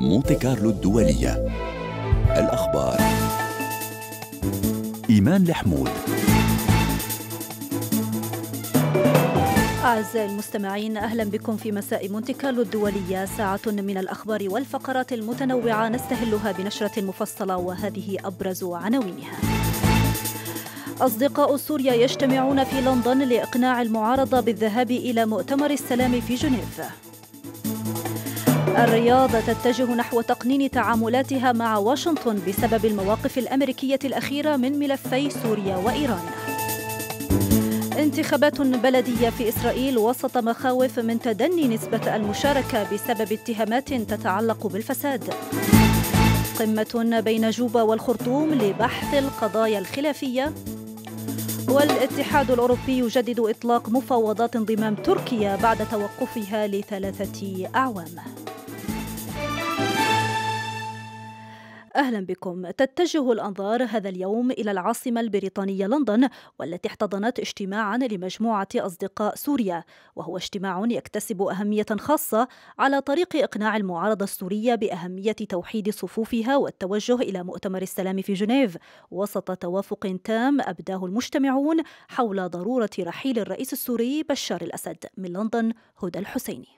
مونتي كارلو الدولية الأخبار إيمان لحمود أعزائي المستمعين أهلا بكم في مساء مونتي كارلو الدولية ساعة من الأخبار والفقرات المتنوعة نستهلها بنشرة مفصلة وهذه أبرز عناوينها أصدقاء سوريا يجتمعون في لندن لإقناع المعارضة بالذهاب إلى مؤتمر السلام في جنيف الرياض تتجه نحو تقنين تعاملاتها مع واشنطن بسبب المواقف الأمريكية الأخيرة من ملفي سوريا وإيران انتخابات بلدية في إسرائيل وسط مخاوف من تدني نسبة المشاركة بسبب اتهامات تتعلق بالفساد قمة بين جوبا والخرطوم لبحث القضايا الخلافية والاتحاد الأوروبي يجدد إطلاق مفاوضات انضمام تركيا بعد توقفها لثلاثة أعوام أهلا بكم تتجه الأنظار هذا اليوم إلى العاصمة البريطانية لندن والتي احتضنت اجتماعا لمجموعة أصدقاء سوريا وهو اجتماع يكتسب أهمية خاصة على طريق إقناع المعارضة السورية بأهمية توحيد صفوفها والتوجه إلى مؤتمر السلام في جنيف وسط توافق تام أبداه المجتمعون حول ضرورة رحيل الرئيس السوري بشار الأسد من لندن هدى الحسيني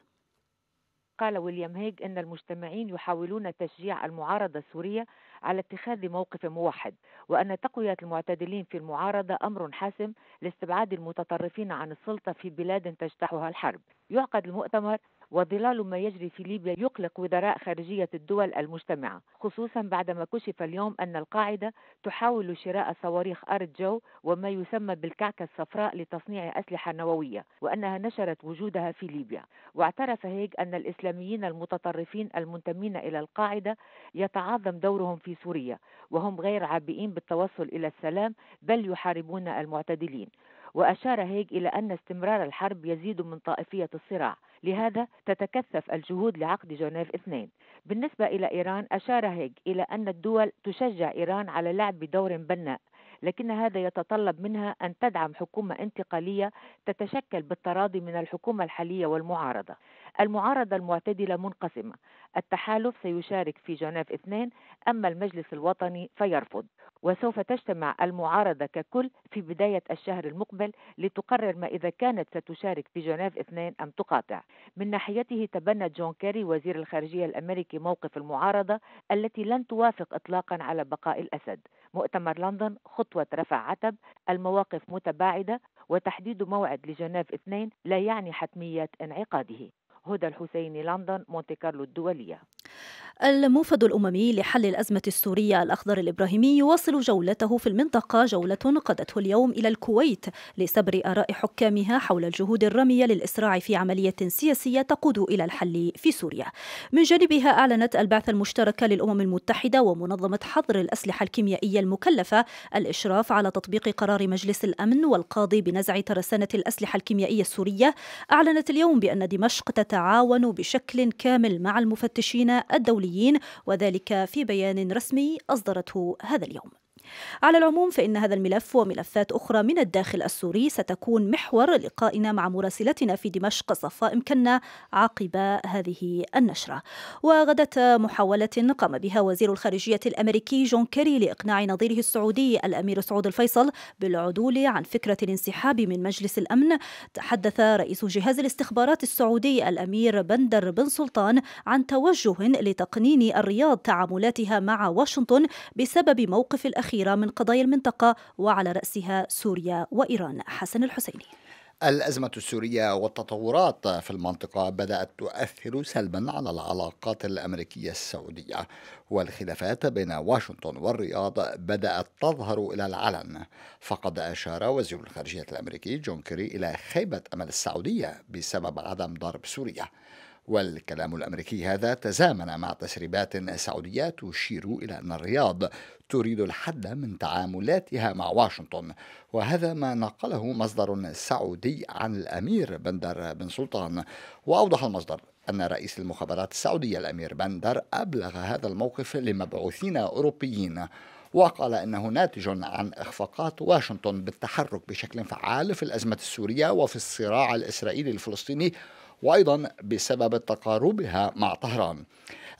قال ويليام هيج أن المجتمعين يحاولون تشجيع المعارضة السورية على اتخاذ موقف موحد وأن تقوية المعتدلين في المعارضة أمر حاسم لاستبعاد المتطرفين عن السلطة في بلاد تجتاحها الحرب يعقد المؤتمر وظلال ما يجري في ليبيا يقلق وزراء خارجية الدول المجتمعة خصوصا بعدما كشف اليوم أن القاعدة تحاول شراء صواريخ أرض جو وما يسمى بالكعكة الصفراء لتصنيع أسلحة نووية وأنها نشرت وجودها في ليبيا واعترف هيج أن الإسلاميين المتطرفين المنتمين إلى القاعدة يتعاظم دورهم في سوريا وهم غير عابئين بالتوصل إلى السلام بل يحاربون المعتدلين وأشار هيج إلى أن استمرار الحرب يزيد من طائفية الصراع لهذا تتكثف الجهود لعقد جنيف اثنين بالنسبة إلى إيران أشار هيج إلى أن الدول تشجع إيران على لعب دور بناء لكن هذا يتطلب منها أن تدعم حكومة انتقالية تتشكل بالتراضي من الحكومة الحالية والمعارضة المعارضة المعتدلة منقسمة التحالف سيشارك في جنيف اثنين أما المجلس الوطني فيرفض وسوف تجتمع المعارضة ككل في بداية الشهر المقبل لتقرر ما إذا كانت ستشارك في جنيف اثنين أم تقاطع من ناحيته تبنى جون كيري وزير الخارجية الأمريكي موقف المعارضة التي لن توافق إطلاقا على بقاء الأسد مؤتمر لندن خطوة رفع عتب المواقف متباعدة وتحديد موعد لجنيف اثنين لا يعني حتمية انعقاده هدى الحسيني لندن مونتي كارلو الدولية الموفد الأممي لحل الأزمة السورية الأخضر الإبراهيمي يواصل جولته في المنطقة جولة قادته اليوم إلى الكويت لسبر آراء حكامها حول الجهود الرامية للإسراع في عملية سياسية تقود إلى الحل في سوريا من جانبها أعلنت البعثة المشتركة للأمم المتحدة ومنظمة حظر الأسلحة الكيميائية المكلفة الإشراف على تطبيق قرار مجلس الأمن والقاضي بنزع ترسانة الأسلحة الكيميائية السورية أعلنت اليوم بأن دمشق تتعاون بشكل كامل مع المفتشين الدوليين وذلك في بيان رسمي أصدرته هذا اليوم على العموم فإن هذا الملف وملفات أخرى من الداخل السوري ستكون محور لقائنا مع مراسلتنا في دمشق صفاء مكنا عقب هذه النشرة وغدت محاولة قام بها وزير الخارجية الأمريكي جون كيري لإقناع نظيره السعودي الأمير سعود الفيصل بالعدول عن فكرة الانسحاب من مجلس الأمن تحدث رئيس جهاز الاستخبارات السعودي الأمير بندر بن سلطان عن توجه لتقنين الرياض تعاملاتها مع واشنطن بسبب موقف الأخير كثيرة من قضايا المنطقة وعلى رأسها سوريا وإيران حسن الحسيني الأزمة السورية والتطورات في المنطقة بدأت تؤثر سلبا على العلاقات الأمريكية السعودية والخلافات بين واشنطن والرياض بدأت تظهر إلى العلن فقد أشار وزير الخارجية الأمريكي جون كيري إلى خيبة أمل السعودية بسبب عدم ضرب سوريا والكلام الامريكي هذا تزامن مع تسريبات سعوديه تشير الى ان الرياض تريد الحد من تعاملاتها مع واشنطن وهذا ما نقله مصدر سعودي عن الامير بندر بن سلطان واوضح المصدر أن رئيس المخابرات السعودية الأمير بندر أبلغ هذا الموقف لمبعوثين أوروبيين وقال انه ناتج عن اخفاقات واشنطن بالتحرك بشكل فعال في الازمه السوريه وفي الصراع الاسرائيلي الفلسطيني وأيضا بسبب تقاربها مع طهران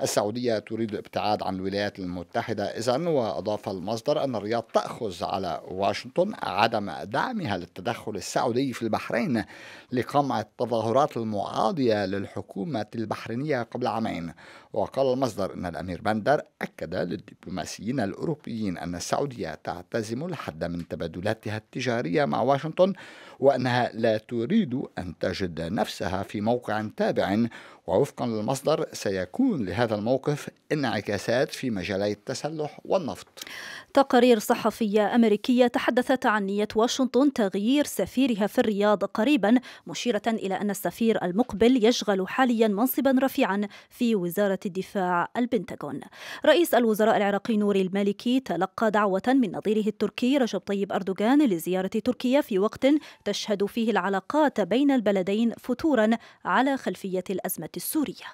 السعودية تريد الابتعاد عن الولايات المتحدة إذا وأضاف المصدر أن الرياض تأخذ على واشنطن عدم دعمها للتدخل السعودي في البحرين لقمع التظاهرات المعادية للحكومة البحرينية قبل عامين وقال المصدر أن الأمير بندر أكد للدبلوماسيين الأوروبيين أن السعودية تعتزم الحد من تبادلاتها التجارية مع واشنطن وأنها لا تريد أن تجد نفسها في موقع تابع ووفقا للمصدر سيكون لهذا الموقف انعكاسات في مجالي التسلح والنفط تقارير صحفية أمريكية تحدثت عن نية واشنطن تغيير سفيرها في الرياض قريبا مشيرة إلى أن السفير المقبل يشغل حاليا منصبا رفيعا في وزارة الدفاع البنتاغون رئيس الوزراء العراقي نوري المالكي تلقى دعوة من نظيره التركي رجب طيب أردوغان لزيارة تركيا في وقت تشهد فيه العلاقات بين البلدين فتورا على خلفية الأزمة السورية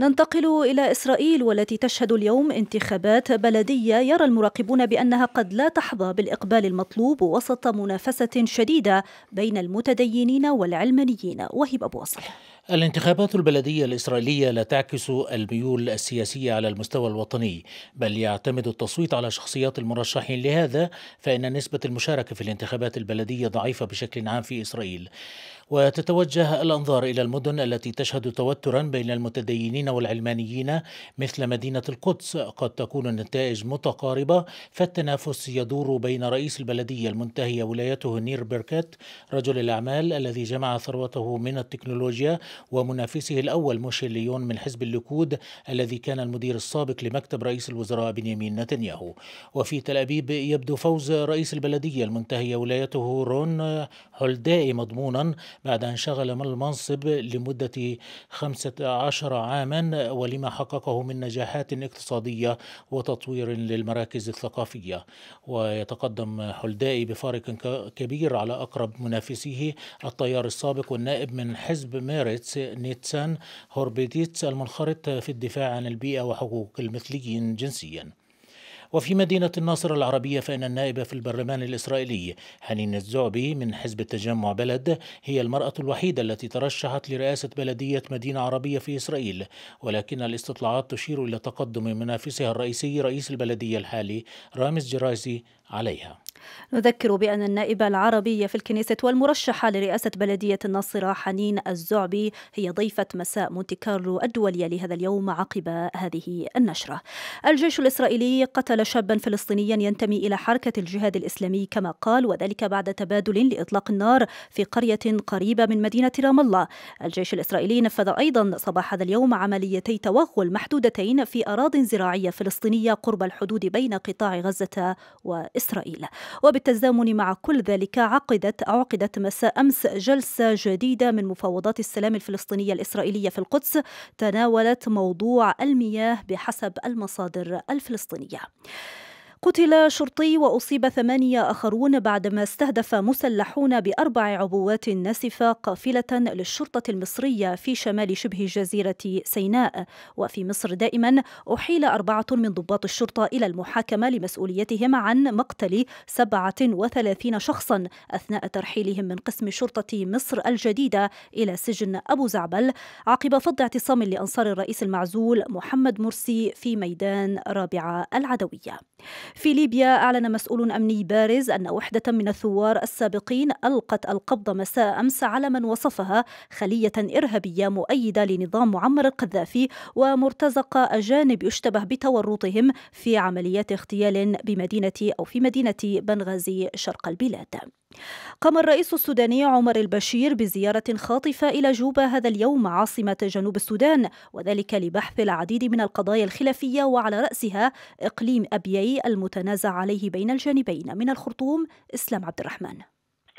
ننتقل إلى إسرائيل والتي تشهد اليوم انتخابات بلدية يرى المراقبون بأنها قد لا تحظى بالإقبال المطلوب وسط منافسة شديدة بين المتدينين والعلمانيين وهب أبو الانتخابات البلدية الإسرائيلية لا تعكس الميول السياسية على المستوى الوطني بل يعتمد التصويت على شخصيات المرشحين لهذا فإن نسبة المشاركة في الانتخابات البلدية ضعيفة بشكل عام في إسرائيل وتتوجه الأنظار إلى المدن التي تشهد توترا بين المتدينين والعلمانيين مثل مدينة القدس قد تكون النتائج متقاربة فالتنافس يدور بين رئيس البلدية المنتهية ولايته نير بيركات رجل الأعمال الذي جمع ثروته من التكنولوجيا ومنافسه الأول موشيل ليون من حزب الليكود الذي كان المدير السابق لمكتب رئيس الوزراء بنيامين نتنياهو وفي تل أبيب يبدو فوز رئيس البلدية المنتهية ولايته رون هولدائي مضمونا بعد أن شغل من المنصب لمدة 15 عاما ولما حققه من نجاحات اقتصادية وتطوير للمراكز الثقافية ويتقدم حلدائي بفارق كبير على أقرب منافسيه الطيار السابق والنائب من حزب ميريتس نيتسان هوربيديتس المنخرط في الدفاع عن البيئة وحقوق المثليين جنسياً وفي مدينة الناصرة العربية فإن النائبة في البرلمان الإسرائيلي حنين الزعبي من حزب التجمع بلد هي المرأة الوحيدة التي ترشحت لرئاسة بلدية مدينة عربية في إسرائيل ولكن الاستطلاعات تشير إلى تقدم منافسها الرئيسي رئيس البلدية الحالي رامز جرايسي عليها نذكر بأن النائبة العربية في الكنيسة والمرشحة لرئاسة بلدية الناصرة حنين الزعبي هي ضيفة مساء مونتي كارلو الدولية لهذا اليوم عقب هذه النشرة. الجيش الإسرائيلي قتل شابا فلسطينيا ينتمي إلى حركة الجهاد الإسلامي كما قال وذلك بعد تبادل لإطلاق النار في قرية قريبة من مدينة رام الله. الجيش الإسرائيلي نفذ أيضا صباح هذا اليوم عمليتي توغل محدودتين في أراض زراعية فلسطينية قرب الحدود بين قطاع غزة وإسرائيل. وبالتزامن مع كل ذلك عقدت عقدت مساء أمس جلسة جديدة من مفاوضات السلام الفلسطينية الإسرائيلية في القدس تناولت موضوع المياه بحسب المصادر الفلسطينية. قتل شرطي وأصيب ثمانية آخرون بعدما استهدف مسلحون بأربع عبوات ناسفة قافلة للشرطة المصرية في شمال شبه جزيرة سيناء وفي مصر دائما أحيل أربعة من ضباط الشرطة إلى المحاكمة لمسؤوليتهم عن مقتل 37 شخصا أثناء ترحيلهم من قسم شرطة مصر الجديدة إلى سجن أبو زعبل عقب فض اعتصام لأنصار الرئيس المعزول محمد مرسي في ميدان رابعة العدوية في ليبيا أعلن مسؤول أمني بارز أن وحدة من الثوار السابقين ألقت القبض مساء أمس على من وصفها خلية إرهابية مؤيدة لنظام معمر القذافي ومرتزقة أجانب يشتبه بتورطهم في عمليات اغتيال بمدينة أو في مدينة بنغازي شرق البلاد قام الرئيس السوداني عمر البشير بزيارة خاطفة إلى جوبا هذا اليوم عاصمة جنوب السودان وذلك لبحث العديد من القضايا الخلافية وعلى رأسها إقليم أبيي المتنازع عليه بين الجانبين من الخرطوم إسلام عبد الرحمن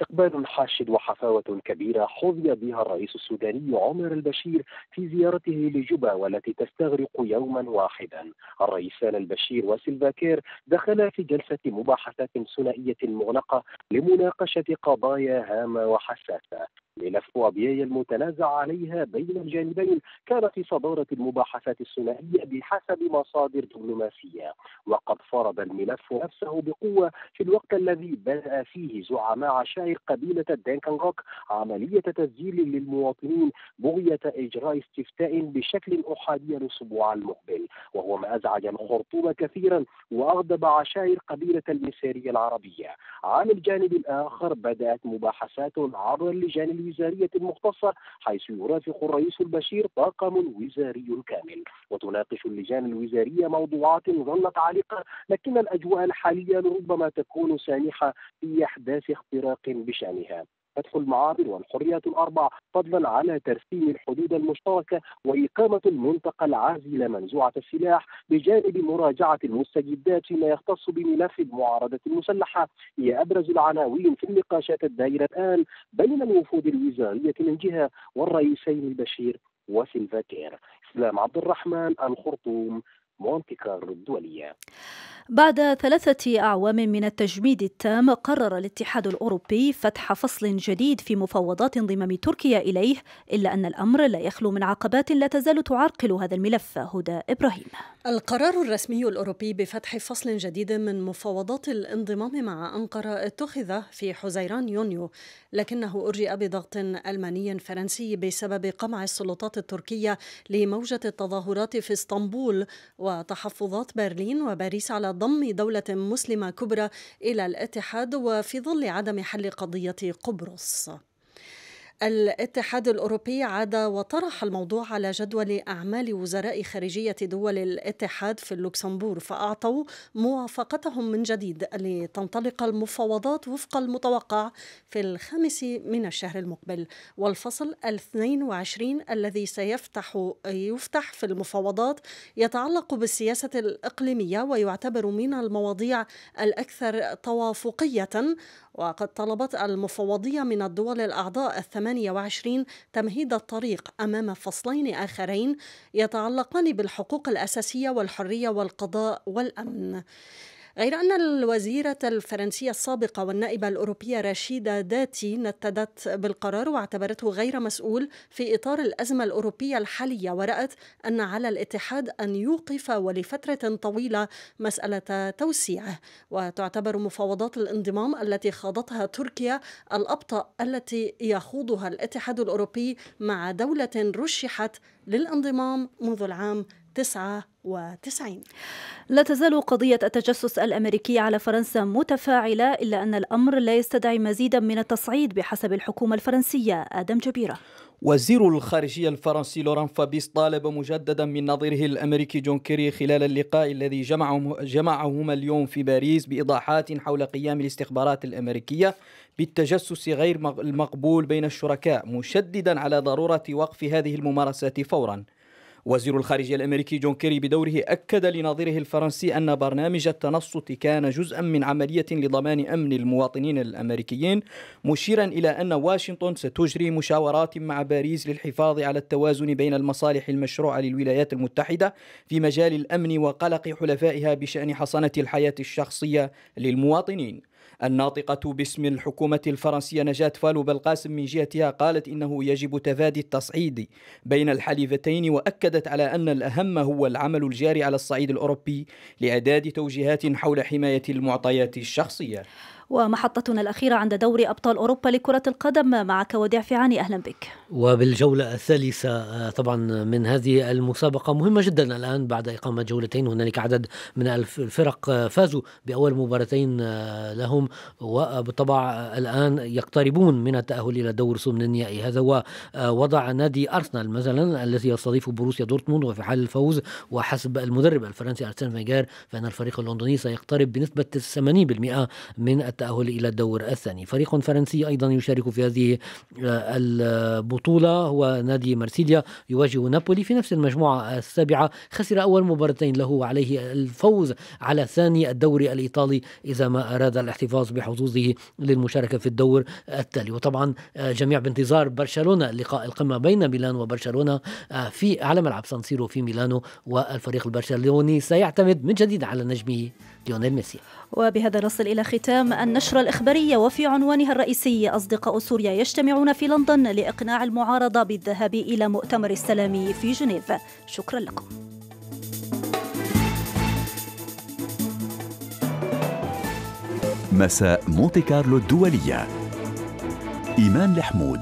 استقبال حاشد وحفاوة كبيرة حظي بها الرئيس السوداني عمر البشير في زيارته لجوبا والتي تستغرق يوما واحدا الرئيسان البشير وسيلفا كير دخلا في جلسة مباحثات ثنائية مغلقة لمناقشة قضايا هامة وحساسة ملف أبيي المتنازع عليها بين الجانبين كان في صدارة المباحثات الثنائية بحسب مصادر دبلوماسية وقد فرض الملف نفسه بقوة في الوقت الذي بدأ فيه زعماء قبيلة دانكانغوك عملية تسجيل للمواطنين بغية إجراء استفتاء بشكل أحادي الأسبوع المقبل وهو ما أزعج الخرطوم كثيرا وأغضب عشائر قبيلة المسارية العربية عن الجانب الآخر بدأت مباحثات عبر اللجان الوزارية المختصة حيث يرافق الرئيس البشير طاقم وزاري كامل وتناقش اللجان الوزارية موضوعات ظلت عالقة لكن الأجواء الحالية ربما تكون سانحة في إحداث اختراق بشأنها فتح المعابر والحريات الأربع فضلا على ترسيم الحدود المشتركة وإقامة المنطقة العازلة منزوعة السلاح بجانب مراجعة المستجدات فيما يختص بملف المعارضة المسلحة هي أبرز العناوين في النقاشات الدائرة الآن بين الوفود الوزارية من جهة والرئيسين البشير وسلفا كير إسلام عبد الرحمن الخرطوم مونتي كارلو الدولية بعد ثلاثة أعوام من التجميد التام قرر الاتحاد الأوروبي فتح فصل جديد في مفاوضات انضمام تركيا إليه إلا أن الأمر لا يخلو من عقبات لا تزال تعرقل هذا الملف هدى إبراهيم القرار الرسمي الأوروبي بفتح فصل جديد من مفاوضات الانضمام مع أنقرة اتخذ في حزيران يونيو لكنه أرجئ بضغط ألماني فرنسي بسبب قمع السلطات التركية لموجة التظاهرات في اسطنبول و وتحفظات برلين وباريس على ضم دولة مسلمة كبرى إلى الاتحاد وفي ظل عدم حل قضية قبرص الاتحاد الأوروبي عاد وطرح الموضوع على جدول أعمال وزراء خارجية دول الاتحاد في اللوكسمبورغ فأعطوا موافقتهم من جديد لتنطلق المفاوضات وفق المتوقع في الخامس من الشهر المقبل والفصل الاثنين 22 الذي سيفتح يفتح في المفاوضات يتعلق بالسياسة الإقليمية ويعتبر من المواضيع الأكثر توافقية وقد طلبت المفوضية من الدول الأعضاء الثمانية وعشرين تمهيد الطريق أمام فصلين آخرين يتعلقان بالحقوق الأساسية والحرية والقضاء والأمن غير أن الوزيرة الفرنسية السابقة والنائبة الأوروبية رشيدة داتي نتدت بالقرار واعتبرته غير مسؤول في إطار الأزمة الأوروبية الحالية ورأت أن على الاتحاد أن يوقف ولفترة طويلة مسألة توسيعه وتعتبر مفاوضات الانضمام التي خاضتها تركيا الأبطأ التي يخوضها الاتحاد الأوروبي مع دولة رشحت للانضمام منذ العام 99 لا تزال قضية التجسس الأمريكي على فرنسا متفاعلة إلا أن الأمر لا يستدعي مزيدا من التصعيد بحسب الحكومة الفرنسية آدم جبيرة وزير الخارجية الفرنسي لوران فابيس طالب مجددا من نظيره الأمريكي جون كيري خلال اللقاء الذي جمعهما اليوم في باريس بإيضاحات حول قيام الاستخبارات الأمريكية بالتجسس غير المقبول بين الشركاء مشددا على ضرورة وقف هذه الممارسات فورا وزير الخارجية الأمريكي جون كيري بدوره أكد لناظره الفرنسي أن برنامج التنصت كان جزءا من عملية لضمان أمن المواطنين الأمريكيين مشيرا إلى أن واشنطن ستجري مشاورات مع باريس للحفاظ على التوازن بين المصالح المشروعة للولايات المتحدة في مجال الأمن وقلق حلفائها بشأن حصانة الحياة الشخصية للمواطنين الناطقة باسم الحكومة الفرنسية نجاة فالو بلقاسم من جهتها قالت إنه يجب تفادي التصعيد بين الحليفتين وأكدت على أن الأهم هو العمل الجاري على الصعيد الأوروبي لإعداد توجيهات حول حماية المعطيات الشخصية ومحطتنا الأخيرة عند دوري أبطال أوروبا لكرة القدم معك وديع فيعاني أهلا بك وبالجولة الثالثة آه، طبعا من هذه المسابقة مهمة جدا الآن بعد إقامة جولتين هنالك عدد من الفرق آه، فازوا بأول مباراتين آه، لهم وبالطبع الآن يقتربون من التأهل إلى دور ثمن النهائي هذا هو وضع نادي أرسنال مثلا الذي يستضيف بروسيا دورتموند وفي حال الفوز وحسب المدرب الفرنسي أرسن فإن الفريق اللندني سيقترب بنسبة 80% من التأهل إلى الدور الثاني فريق فرنسي أيضا يشارك في هذه آه، البطولة هو نادي مرسيليا يواجه نابولي في نفس المجموعة السابعة خسر أول مباراتين له وعليه الفوز على ثاني الدوري الإيطالي إذا ما أراد الاحتفاظ بحظوظه للمشاركة في الدور التالي وطبعا آه، جميع بانتظار برشلونة لقاء القمة بين ميلان وبرشلونة آه، في على ملعب سانسيرو في ميلانو والفريق البرشلوني سيعتمد من جديد على نجمه ليونيل ميسي وبهذا نصل إلى ختام النشرة الإخبارية وفي عنوانها الرئيسي أصدقاء سوريا يجتمعون في لندن لإقناع المعارضة بالذهاب إلى مؤتمر السلام في جنيف شكرا لكم مساء مونتي كارلو الدولية إيمان لحمود